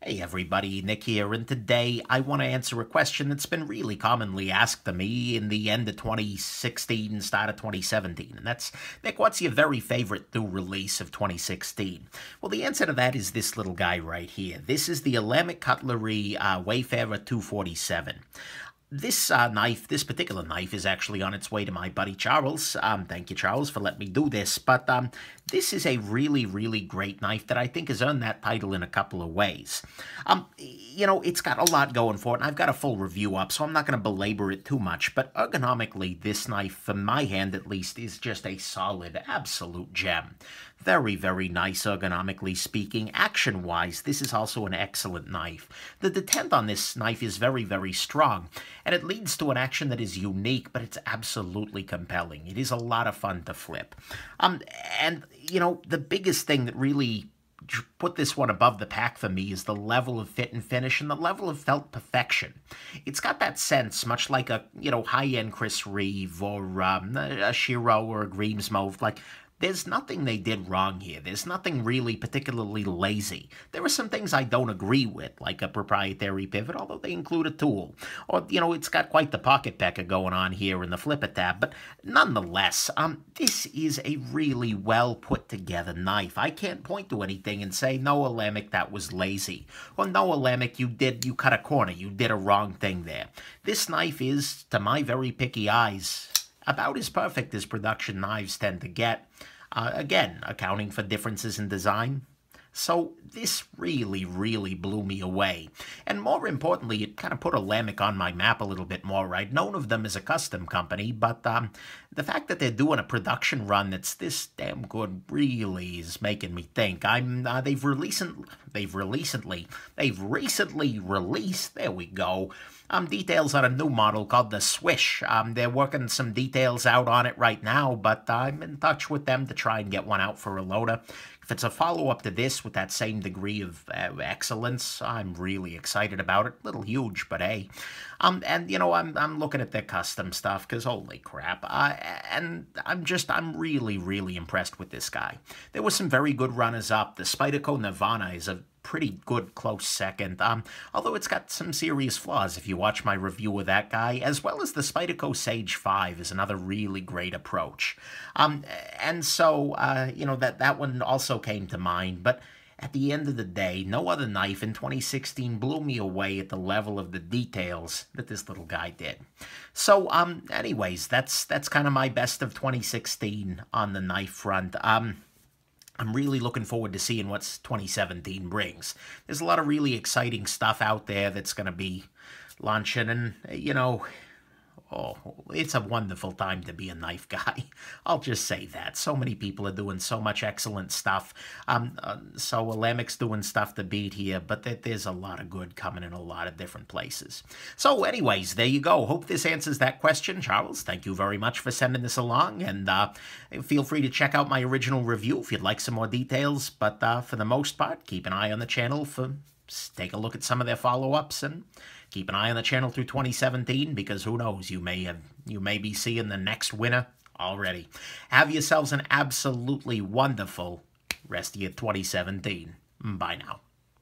Hey everybody, Nick here, and today I want to answer a question that's been really commonly asked to me in the end of 2016, start of 2017, and that's, Nick, what's your very favorite new release of 2016? Well, the answer to that is this little guy right here. This is the Alamic Cutlery uh, Wayfarer 247 this uh, knife, this particular knife, is actually on its way to my buddy Charles. Um, thank you, Charles, for letting me do this. But um, this is a really, really great knife that I think has earned that title in a couple of ways. Um, you know, it's got a lot going for it, and I've got a full review up, so I'm not going to belabor it too much. But ergonomically, this knife, for my hand at least, is just a solid, absolute gem. Very, very nice ergonomically speaking. Action-wise, this is also an excellent knife. The detent on this knife is very, very strong, and it leads to an action that is unique, but it's absolutely compelling. It is a lot of fun to flip. Um, and, you know, the biggest thing that really put this one above the pack for me is the level of fit and finish and the level of felt perfection. It's got that sense, much like a, you know, high-end Chris Reeve or um, a Shiro or a Grimmsmo, like there's nothing they did wrong here. There's nothing really particularly lazy. There are some things I don't agree with, like a proprietary pivot, although they include a tool. Or, you know, it's got quite the pocket pecker going on here in the flipper tab, but nonetheless, um, this is a really well put together knife. I can't point to anything and say, no, Alamic, that was lazy. Or, no, Alamic, you did, you cut a corner. You did a wrong thing there. This knife is, to my very picky eyes, about as perfect as production knives tend to get, uh, again, accounting for differences in design, so this really, really blew me away. And more importantly, it kind of put Alamic on my map a little bit more. I'd known of them as a custom company, but um, the fact that they're doing a production run that's this damn good really is making me think. I'm uh, they've recently they've recently they've recently released. There we go. Um, details on a new model called the Swish. Um, they're working some details out on it right now, but I'm in touch with them to try and get one out for a loader. If it's a follow-up to this with that same degree of uh, excellence, I'm really excited about it. Little huge, but hey. Um, and, you know, I'm, I'm looking at their custom stuff because holy crap. Uh, and I'm just, I'm really, really impressed with this guy. There were some very good runners-up. The Spyderco Nirvana is a pretty good close second, um, although it's got some serious flaws if you watch my review of that guy, as well as the Spyderco Sage 5 is another really great approach. Um, and so, uh, you know, that, that one also came to mind, but at the end of the day, no other knife in 2016 blew me away at the level of the details that this little guy did. So, um, anyways, that's that's kind of my best of 2016 on the knife front. Um, I'm really looking forward to seeing what 2017 brings. There's a lot of really exciting stuff out there that's going to be launching, and, you know, Oh, it's a wonderful time to be a knife guy. I'll just say that. So many people are doing so much excellent stuff. Um, uh, so Alamic's doing stuff to beat here, but that there's a lot of good coming in a lot of different places. So anyways, there you go. Hope this answers that question, Charles. Thank you very much for sending this along, and uh, feel free to check out my original review if you'd like some more details. But uh, for the most part, keep an eye on the channel for take a look at some of their follow-ups and keep an eye on the channel through 2017 because who knows, you may have, you may be seeing the next winner already. Have yourselves an absolutely wonderful rest of your 2017. Bye now.